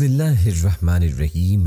बसमिल्लाम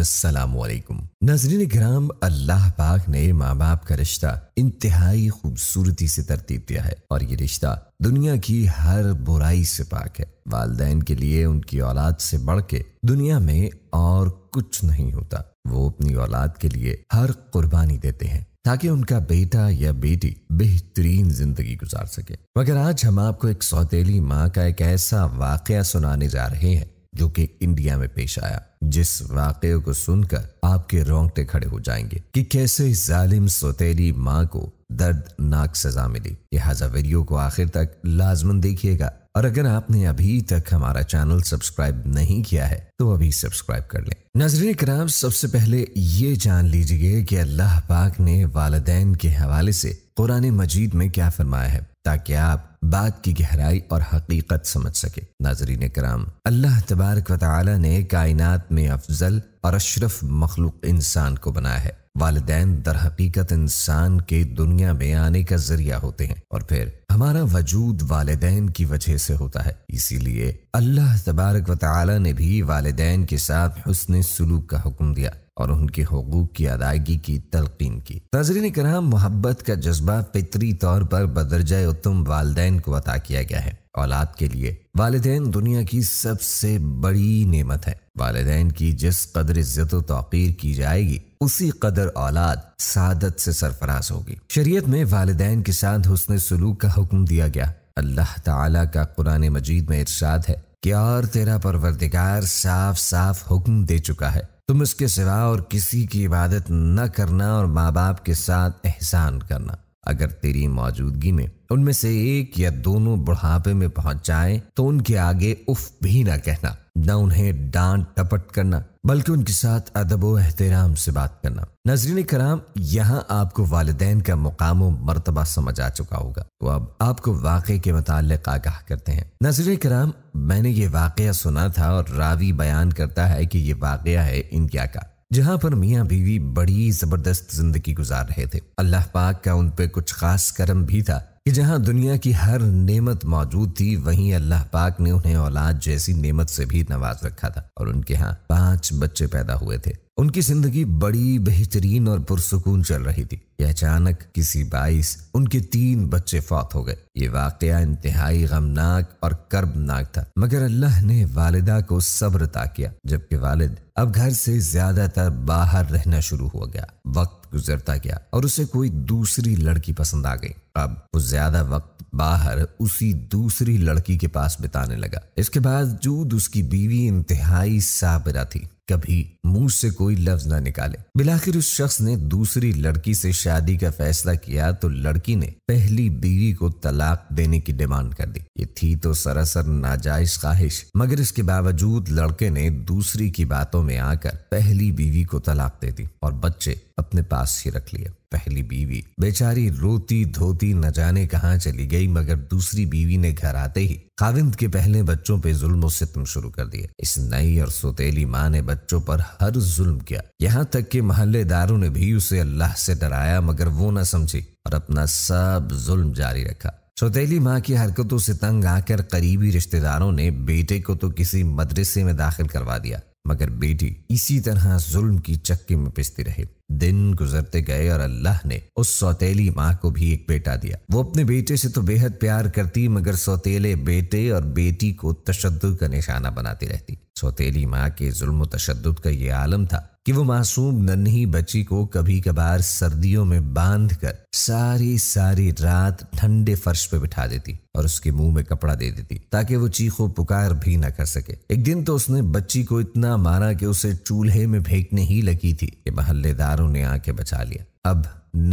ग्राम अल्लाह पाक ने माँ बाप का रिश्ता इंतहाई खूबसूरती से तरतीब दिया है और ये रिश्ता दुनिया की हर बुराई से पाक है वालदेन के लिए उनकी औलाद से बढ़ के दुनिया में और कुछ नहीं होता वो अपनी औलाद के लिए हर कुर्बानी देते हैं ताकि उनका बेटा या बेटी बेहतरीन जिंदगी गुजार सके मगर आज हम आपको एक सौतेली माँ का एक ऐसा वाक़ सुनाने जा रहे हैं जो कि इंडिया में पेश आया जिस वाक को सुनकर आपके रोंगटे खड़े हो जाएंगे कि कैसे जालिम सोतेली माँ को दर्दनाक सजा मिली लिहाजा वीडियो को आखिर तक लाजमन देखिएगा और अगर आपने अभी तक हमारा चैनल सब्सक्राइब नहीं किया है तो अभी सब्सक्राइब कर लें नजर कराम सबसे पहले ये जान लीजिए कि अल्लाह पाक ने वालदेन के हवाले से कुरान मजीद में क्या फरमाया है ताकि आप बात की गहराई और हकीकत समझ सके नाजरीन कराम अल्लाह तबारक वाली ने कायनात में अफजल और अशरफ मखलूक इंसान को बनाया है वालदेन दरहकीकत इंसान के दुनिया में आने का जरिया होते हैं और फिर हमारा वजूद वालदेन की वजह से होता है इसीलिए अल्लाह तबारक वाली ने भी वालदेन के साथ हसन सलूक का हुक्म दिया और उनके हकूक की अदायगी की तलकीन की नाजरीन कराम मोहब्बत का जज्बा फितरी तौर पर बदरजा उत्तम वालदेन को अता किया गया है औलाद के लिए वालदेन दुनिया की सबसे बड़ी नेमत है वालदेन की जिस कदर इज्जत तोकीर की जाएगी उसी कदर औलाद सादत से सरफराज होगी शरीयत में वालदेन के साथ हुसन सलूक का हुक्म दिया गया अल्लाह ताला का कुरान मजीद में इरशाद है कि और तेरा परवरदिगार साफ साफ हुक्म दे चुका है तुम उसके सिवा और किसी की इबादत न करना और माँ बाप के साथ एहसान करना अगर तेरी मौजूदगी में उनमें से एक या दोनों बुढ़ापे में पहुंच जाए तो उनके आगे उफ भी ना कहना न उन्हें डांट टपट करना बल्कि उनके साथ अदबो एहतराम से बात करना नजरीन कराम यहाँ आपको वालदेन का मुकाम मरतबा समझ आ चुका होगा तो अब आपको वाक़े के मतलब आगाह करते हैं नजरीन कराम मैंने ये वाक़ सुना था और रावी बयान करता है कि ये वाक़ है इनके का जहां पर मियाँ बीवी बड़ी जबरदस्त जिंदगी गुजार रहे थे अल्लाह पाक का उन पर कुछ खास करम भी था कि जहां दुनिया की हर नेमत मौजूद थी वहीं अल्लाह पाक ने उन्हें औलाद जैसी नेमत से भी नवाज रखा था और उनके यहाँ पांच बच्चे पैदा हुए थे उनकी जिंदगी बड़ी बेहतरीन और पुरसकून चल रही थी कि अचानक किसी बाईस उनके तीन बच्चे फौत हो गए ये वाक इंतहाई गमनाक और कर्बनाक था मगर अल्लाह ने वालिदा को सब्र ता किया जबकि वालिद अब घर से ज्यादातर बाहर रहना शुरू हो गया वक्त गुजरता गया और उसे कोई दूसरी लड़की पसंद आ गई अब वो ज्यादा वक्त बाहर उसी दूसरी लड़की के पास बिताने लगा इसके बाद जूद उसकी बीवी इंतहाई साबरा थी कभी मुंह से कोई लफ्ज ना निकाले बिलाखिर उस शख्स ने दूसरी लड़की से शादी का फैसला किया तो लड़की ने पहली बीवी को तलाक देने की डिमांड कर दी ये थी तो सरासर नाजायज ख्वाहिश मगर इसके बावजूद लड़के ने दूसरी की बातों में आकर पहली बीवी को तलाक दे दी और बच्चे अपने पास ही रख लिया पहली बीवी बेचारी रोती धोती न जाने कहाँ चली गई मगर दूसरी बीवी ने घर आते ही काविंद के पहले बच्चों पे जुल्म सितम शुरू कर दिया इस नई और सोतेली माँ ने बच्चों पर हर जुल्म किया यहाँ तक कि महल्लेदारों ने भी उसे अल्लाह से डराया मगर वो न समझी और अपना सब जुल्म जारी रखा सोतेली माँ की हरकतों से तंग आकर करीबी रिश्तेदारों ने बेटे को तो किसी मदरसे में दाखिल करवा दिया मगर बेटी इसी तरह जुल्म की चक्की में पिसती रही दिन गुजरते गए और अल्लाह ने उस सौतेली माँ को भी एक बेटा दिया वो अपने बेटे से तो बेहद प्यार करती मगर सौतेले बेटे और बेटी को तशद का निशाना बनाती रहती सौतेली माँ के जुल्म तशद का ये आलम था कि वो मासूम नन्ही बच्ची को कभी कभार सर्दियों में बांध कर सारी सारी रात ठंडे फर्श पे बिठा देती और उसके मुंह में कपड़ा दे देती ताकि वो चीखो पुकार भी ना कर सके एक दिन तो उसने बच्ची को इतना मारा कि उसे चूल्हे में फेंकने ही लगी थी कि महल्लेदारों ने आके बचा लिया अब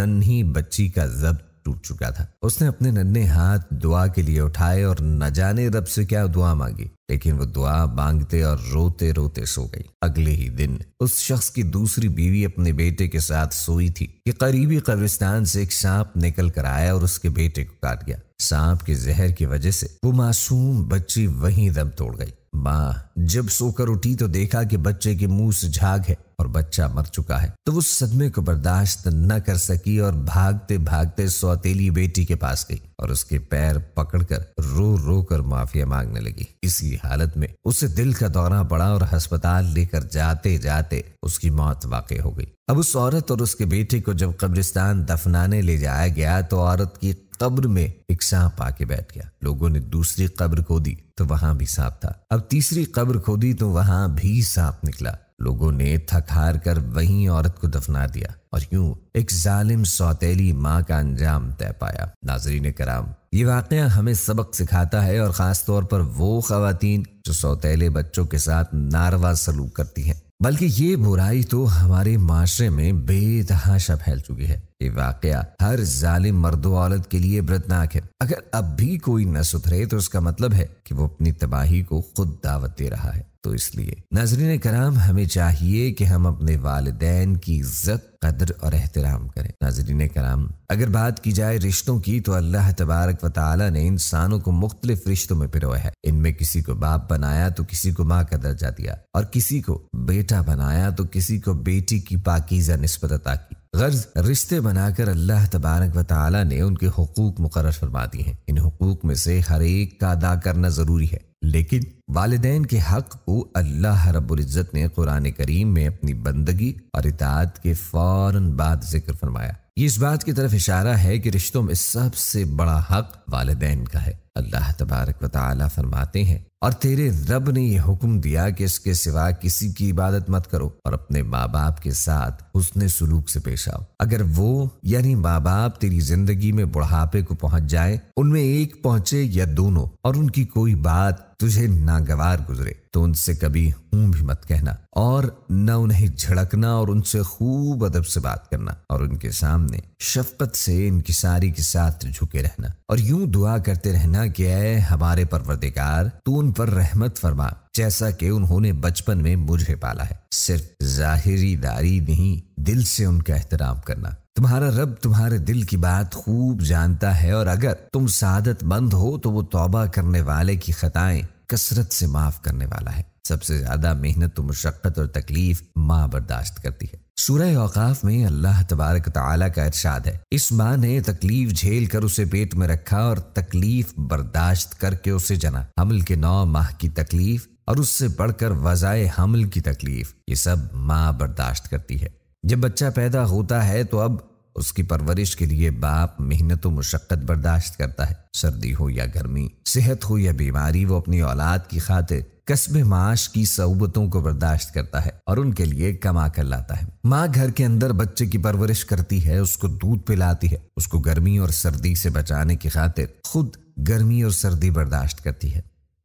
नन्ही बच्ची का जब्त टूट चुका था उसने अपने नन्हे हाथ दुआ के लिए उठाए और न जाने रब से क्या दुआ मांगी लेकिन वो दुआ मांगते और रोते रोते सो गई अगले ही दिन उस शख्स की दूसरी बीवी अपने बेटे के साथ सोई थी कि करीबी कब्रिस्तान से एक सांप निकल कर आया और उसके बेटे को काट गया सांप के जहर की वजह से वो मासूम बच्ची वहीं दम तोड़ गई माँ जब सोकर उठी तो देखा कि बच्चे के मुंह से झाग है और बच्चा मर चुका है तो वो सदमे को बर्दाश्त न कर सकी और भागते भागते सौतेली बेटी के पास गई और उसके पैर पकड़कर रो रो कर माफिया मांगने लगी इसी हालत में उसे दिल का दौरा पड़ा और अस्पताल लेकर जाते जाते उसकी मौत वाक हो गई अब उस औरत और उसके बेटे को जब कब्रिस्तान दफनाने ले जाया गया तो औरत की कब्र में एक सांप आके बैठ गया लोगों ने दूसरी कब्र खोदी तो वहां भी सांप था अब तीसरी कब्र खोदी तो वहां भी सांप निकला लोगों ने थक हार कर वही औरत को दफना दिया और यूं एक जालिम सौतेली माँ का अंजाम तय पाया नाजरीन कराम ये वाक़ हमें सबक सिखाता है और ख़ास तौर पर वो खातन जो सौतेले बच्चों के साथ नारवा सलूक करती हैं बल्कि ये बुराई तो हमारे माशरे में बेतहाशा फैल चुकी है ये वाकया हर जालिम मर्द के लिए व्रतनाक है अगर अब भी कोई न सुधरे तो उसका मतलब है कि वो अपनी तबाही को खुद दावत दे रहा है तो इसलिए नाजरीन कराम हमें चाहिए कि हम अपने वालदेन की इज्जत कदर और एहतराम करें नाजरीन कराम अगर बात की जाए रिश्तों की तो अल्लाह तबारक व ने इंसानों को मुख्तलिफ रिश्तों में पिरोया है इनमें किसी को बाप बनाया तो किसी को माँ का दर्जा दिया और किसी को बेटा बनाया तो किसी को बेटी की पाकिजा नस्बत अता की गर्ज रिश्ते बनाकर अल्लाह तबारक व तला ने उनके हकूक मुकर फरमा दिए हैं इन हकूक में से हर एक का अदा करना ज़रूरी है लेकिन वालदेन के हक को अल्लाह रबुल्जत ने कुरान करीम में अपनी बंदगी और इतात के फौरन बाद जिक्र फरमाया ये इस बात की तरफ इशारा है कि रिश्तों में सबसे बड़ा हक वालदेन का है अल्लाह तबारक वाली फरमाते हैं और तेरे रब ने यह हुक्म दिया कि इसके सिवा किसी की इबादत मत करो और अपने माँ बाप के साथ उसने सुलूक से पेश आओ अगर वो यानी माँ बाप तेरी जिंदगी में बुढ़ापे को पहुंच जाए उनमें एक पहुंचे या दोनों और उनकी कोई बात तुझे नागवार गुजरे तो उनसे कभी हूं भी मत कहना और न उन्हें झड़कना और उनसे खूब अदब से बात करना और उनके सामने शफकत से इनकी सारी के साथ झुके रहना और यूं दुआ करते रहना कि हमारे परवरदिगार तू उन पर रहमत फरमा जैसा कि उन्होंने बचपन में मुझे पाला है सिर्फ जाहिरी दारी नहीं दिल से उनका एहतराम करना तुम्हारा रब तुम्हारे दिल की बात खूब जानता है और अगर तुम सादत मंद हो तो वो तौबा करने वाले की खताएं कसरत से माफ करने वाला है सबसे ज्यादा मेहनत तो मशक्क़त और तकलीफ माँ बर्दाश्त करती है सूरह औकाफ में अल्लाह तबारक ताला का इरशाद है इस माँ ने तकलीफ झेल कर उसे पेट में रखा और तकलीफ बर्दाश्त करके उसे जना हमल के नौ माह की तकलीफ और उससे बढ़कर वजाय हमल की तकलीफ ये सब माँ बर्दाश्त करती है जब बच्चा पैदा होता है तो अब उसकी परवरिश के लिए बाप मेहनत व मुशक्क़त बर्दाश्त करता है सर्दी हो या गर्मी सेहत हो या बीमारी वो अपनी औलाद की खातिर कस्बे माश की सऊबतों को बर्दाश्त करता है और उनके लिए कमा कर लाता है माँ घर के अंदर बच्चे की परवरिश करती है उसको दूध पिलाती है उसको गर्मी और सर्दी से बचाने की खातिर खुद गर्मी और सर्दी बर्दाश्त करती है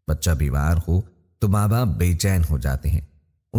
बच्चा बीमार हो तो माँ बाप बेचैन हो जाते हैं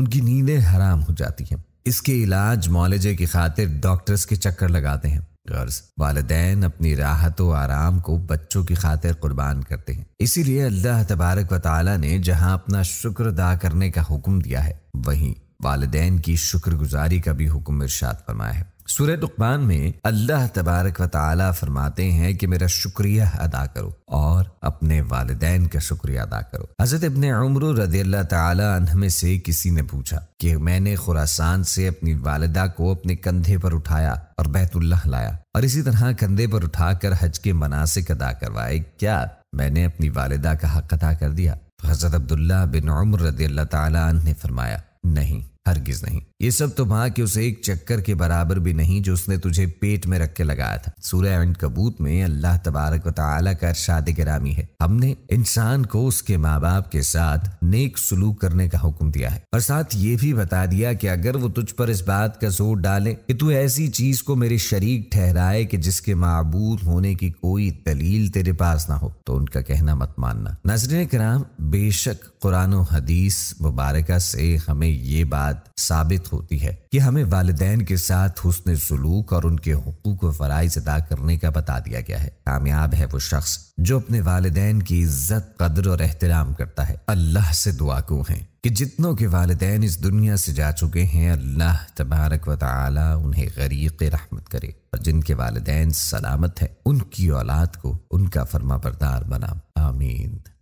उनकी नींदें हराम हो जाती हैं इसके इलाज मॉलेजे की खातिर डॉक्टर्स के चक्कर लगाते हैं गर्ज वालदेन अपनी राहत व आराम को बच्चों की खातिर कुर्बान करते हैं इसीलिए अल्लाह तबारक व ताली ने जहाँ अपना शुक्र अदा करने का हुक्म दिया है वहीं वालदेन की शुक्रगुजारी का भी हुक्म इर्शाद फरमाया है सूरत उकबान में अल्लाह तबारक वाली फरमाते हैं कि मेरा शुक्रिया अदा करो और अपने वालदेन का शुक्रिया अदा करो हजरत इबन उम्र रदी से किसी ने पूछा कि मैंने खुरासान से अपनी वालदा को अपने कंधे पर उठाया और बैतुल्लाह लाया और इसी तरह कंधे पर उठाकर हज के मनासिक अदा करवाए क्या मैंने अपनी वालदा का हक अदा कर दिया तो हजरत अब्दुल्ला बिन उम्र रदी अल्लाह ने फरमाया नहीं हरगिज नहीं ये सब तो मां के उसे एक चक्कर के बराबर भी नहीं जो उसने तुझे पेट में रख के लगाया था सूर्य एंड कबूत में अल्लाह तबारक वाली का इरशाद गिरामी है हमने इंसान को उसके माँ बाप के साथ नेक सलूक करने का हुक्म दिया है और साथ ये भी बता दिया कि अगर वो तुझ पर इस बात का जोर डाले कि तू ऐसी चीज को मेरे शरीक ठहराए कि जिसके मबूद होने की कोई दलील तेरे पास ना हो तो उनका कहना मत मानना नजर कराम बेशक कुरान हदीस मुबारक से हमें ये बात साबित होती है कि हमें वालदेन के साथ हुसन सलूक और उनके हकूक व फ़राइज अदा करने का बता दिया गया है कामयाब है वो शख्स जो अपने वालदेन की इज्जत कदर और एहतराम करता है अल्लाह से दुआ को हैं कि जितनों के वालदेन इस दुनिया से जा चुके हैं अल्लाह तबारक व ताली उन्हें गरीक रहमत करे और जिनके वालदेन सलामत हैं उनकी औलाद को उनका फर्मा बरदार बना आमीन